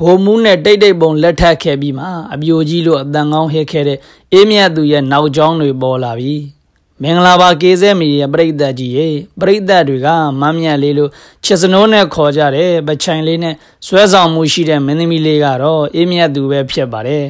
ဘိုလ်မူးနဲ့တိတ်တိတ်ပုံလက်ထပ်ခဲ့ပြီးမှအပြိုကြီးလိုအတန်ကောင်းဟဲ့ခဲ့တဲ့အေးမြတ်သူရဲ့နောက်ကျောင်းတွေပေါ်လာပြီမင်္ဂလာပါကေးစဲမီရဲ့ပြိတ္တကြီးရေပြိတ္တတွေကမမြတ်လေးလိုချစ်စနိုးနဲ့ခေါ်ကြတယ်ပချိုင်လေးနဲ့ဆွဲဆောင်မှုရှိတဲ့မင်းသမီးလေးကတော့အေးမြတ်သူပဲဖြစ်ပါတယ်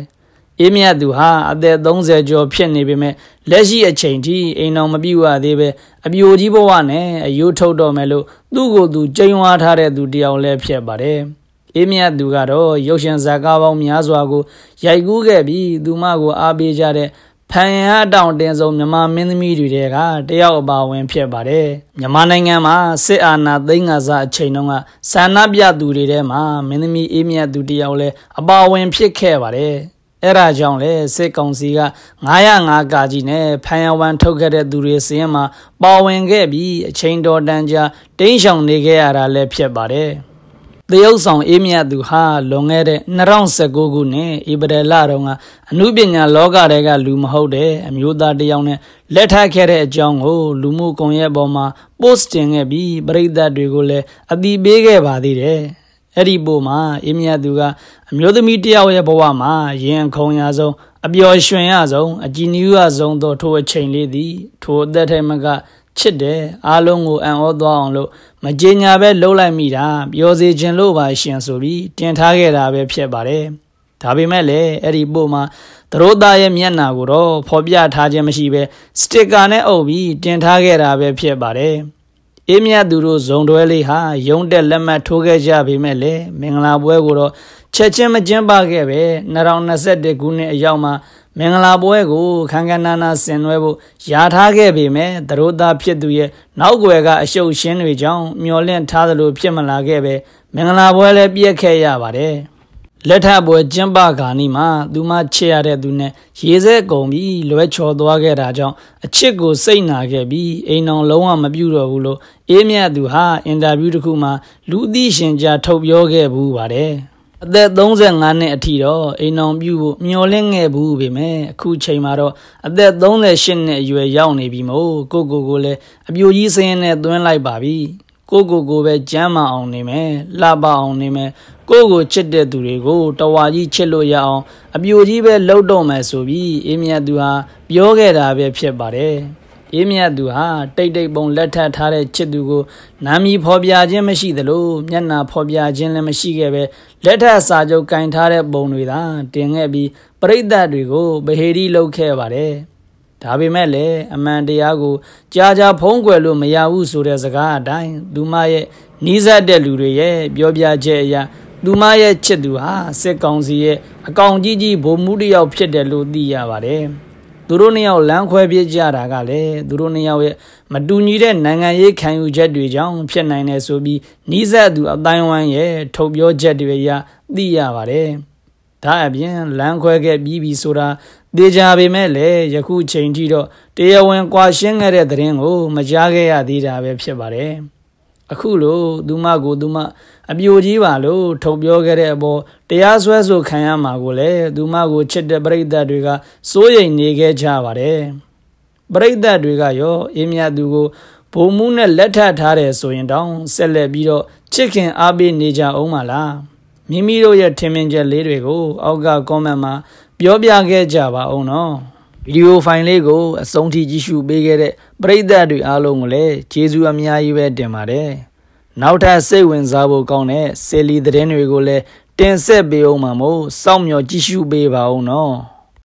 အေးမြတ်သူဟာအသက်30ကျော်ဖြစ်နေပေမဲ့လက်ရှိအချိန်ထိအိမ်တော်မပြည့်ဝသေးပဲအပြိုကြီးဘဝနဲ့အယိုးထုတ်တော်မယ်လို့သူ့ကိုယ်သူကြိမ်ဝါထားတဲ့သူတယောက်လည်းဖြစ်ပါတယ်။အေးမြတ်သူကတော့ရုပ်ရှင်ဇာကားပေါင်းများစွာကိုရိုက်ကူးခဲ့ပြီးသူမကိုအားပေးကြတဲ့ဖန်ရအတောင်တင်ဆုံးမြန်မာမင်းသမီးတွေတဲကတယောက်အပါဝင်ဖြစ်ပါတယ်မြန်မာနိုင်ငံမှာစစ်အာဏာသိမ်းကစားအချိန်တုန်းကဆန္ဒပြသူတွေထဲမှာမင်းသမီးအေးမြတ်သူတယောက်လဲအပါဝင်ဖြစ်ခဲ့ပါတယ်အဲ့ဒါကြောင့်လဲစစ်ကောင်စီက905ကာကြီးနဲ့ဖန်ရဝန်ထုတ်ခဲ့တဲ့သူတွေစင်းမှာပါဝင်ခဲ့ပြီးအချိန်တော်တန်ကြာတိန့်ရှောင်နေခဲ့ရတာလည်းဖြစ်ပါတယ်တရုတ်ဆောင်အေးမြတ်သူဟာလွန်ခဲ့တဲ့2019ခုနှစ်ဧပြီလတုန်းကအမှုပညာလောကတွေကလူမဟုတ်တဲ့အမျိုးသားတယောက်နဲ့လက်ထပ်ခဲ့တဲ့အကြောင်းကိုလူမှုကွန်ရက်ပေါ်မှာ post တင်ခဲ့ပြီးပရိသတ်တွေကိုလည်းအသိပေးခဲ့ပါသေးတယ်။အဲ့ဒီပို့မှာအေးမြတ်သူကအမျိုးသမီးတယောက်ရဲ့ဘဝမှာရင်ခုန်ရဆုံးအပျော်ရွှင်ရဆုံးအကြည်နူးရဆုံးသောထိုအချိန်လေးသည်ထိုအသက်ထဲမှာချစ်တယ်အားလုံးကိုအံ့ဩသွားအောင်လို့မကြေညာပဲလှုပ်လိုက်မိတာပြောစေခြင်းလို့ပါရှင်ဆိုပြီးတင်ထားခဲ့တာပဲဖြစ်ပါတယ်ဒါပေမဲ့လည်းအဲ့ဒီပို့မှာသရိုးသားရဲ့မျက်နှာကိုတော့ဖော်ပြထားခြင်းမရှိပဲစတစ်ကာနဲ့အုပ်ပြီးတင်ထားခဲ့တာပဲဖြစ်ပါတယ်အေးမြတ်သူတို့ဇုံတွဲလေးဟာရုံးတက်လက်မှတ်ထိုးခဲ့ကြပေမဲ့လည်းမင်္ဂလာပွဲကိုတော့ချက်ချင်းမကျင်းပခဲ့ပဲ2021ခုနှစ်အရောက်မှာမင်္ဂလာပွဲကိုခံကနာနာဆင်နွှဲဖို့ယာထားခဲ့ပေမဲ့သရိုးသားဖြစ်သူရဲ့နောက်ွယ်ကအရှုပ်ရှင်းတွေကြောင့်မျောလင့်ထားသလိုဖြစ်မလာခဲ့ပဲမင်္ဂလာပွဲလည်းပြည့်ခဲ့ရပါတယ်။လက်ထပ်ပွဲကျင်းပကာနီမှာသူမချစ်ရတဲ့သူနဲ့ရေစဲကုန်ပြီးလွဲချော်သွားခဲ့တာကြောင့်အချစ်ကို စိတ်နာခဲ့ပြီးအိမ်အောင်လုံးဝမပြူတော့ဘူးလို့အေးမြတ်သူဟာအင်တာဗျူးတစ်ခုမှာလူသိရှင်ကြားထုတ်ပြောခဲ့ဘူးပါတယ်။အသက်35နှစ်အထိတော့အိမ်အောင်ပြုဖို့မျောလင့်ခဲ့ဘူးပေမဲ့အခုချိန်မှာတော့အသက်38နှစ်အရွယ်ရောက်နေပြီမို့ကိုကိုကိုလည်းအပြိုကြီးစင်းနဲ့သွင်းလိုက်ပါပြီကိုကိုကိုပဲကြမ်းမအောင်နေမယ်လှပအောင်နေမယ်ကိုကိုချစ်တဲ့သူတွေကိုတဝါကြီးချစ်လို့ရအောင်အပြိုကြီးပဲလှုပ်တော့မယ်ဆိုပြီးအေးမြတ်သူဟာပြောခဲ့တာပဲဖြစ်ပါတယ်အေးမြတ်သူဟာတိတ်တိတ်ပုံလက်ထပ်ထားတဲ့ချစ်သူကိုနာမည်ဖော်ပြခြင်းမရှိသလိုမျက်နှာဖော်ပြခြင်းလည်းမရှိခဲ့ပဲလက်ထပ်စာချုပ်ကင်ထားတဲ့ပုံတွေသာတင်ခဲ့ပြီးပရိသတ်တွေကိုဗဟေရီလုပ်ခဲ့ပါတယ်။ဒါပေမဲ့လည်းအမှန်တရားကိုကြာကြာဖုံးကွယ်လို့မရဘူးဆိုတဲ့စကားအတိုင်းသူမရဲ့နီးစပ်တဲ့လူတွေရဲ့ပြောပြချက်အရသူမရဲ့ချစ်သူဟာစစ်ကောင်စီရဲ့အကောင်ကြီးကြီးဗိုလ်မှူးတယောက်ဖြစ်တယ်လို့သိရပါတယ်။သူတို့နှစ်ယောက်လမ်းခွဲပြကြတာကလည်းသူတို့နှစ်ယောက်ရဲ့မတူညီတဲ့နိုင်ငံရေးခံယူချက်တွေကြောင့်ဖြစ်နိုင်တယ်ဆိုပြီးနီးစပ်သူအတိုင်းဝိုင်းရဲ့ထုတ်ပြောချက်တွေအရသိရပါတယ်။ဒါအပြင်လမ်းခွဲခဲ့ပြီးပြီဆိုတာတေချာပေမဲ့လည်းယခုချိန်ထိတော့တရားဝင်ကွာရှင်းခဲ့တဲ့သတင်းကိုမကြားခဲ့ရသေးတာပဲဖြစ်ပါတယ်။အခုလိုသူမကိုသူမအပြိုကြီးပါလို့ထုတ်ပြောခဲ့တဲ့အပေါ်တရားစွဲဆိုခံရမှာကိုလည်းသူမကိုချစ်တဲ့ပရိသတ်တွေကစိုးရိမ်နေခဲ့ကြပါတယ်ပရိသတ်တွေကရောအင်းမြတ်သူကိုဘုံမှုနဲ့လက်ထပ်ထားတယ်ဆိုရင်တောင်းဆက်လက်ပြီးတော့ချစ်ခင်အားပေးနေကြအောင်ပါလားမိမိတို့ရဲ့ထင်မြင်ချက်လေးတွေကိုအောက်က comment မှာပြောပြခဲ့ကြပါအောင်နော်ဗီဒီယိုဖိုင်လေးကိုအဆုံးထိကြည့်ရှုပေးခဲ့တဲ့ပရိသတ်တွေအားလုံးကိုလည်းကျေးဇူးအများကြီးပဲတင်ပါတယ်။နောက်ထပ်စိတ်ဝင်စားဖို့ကောင်းတဲ့ဆေလီသတင်းတွေကိုလည်းတင်ဆက်ပေးအောင်မှာမို့စောင့်မျှော်ကြည့်ရှုပေးပါဦးနော်။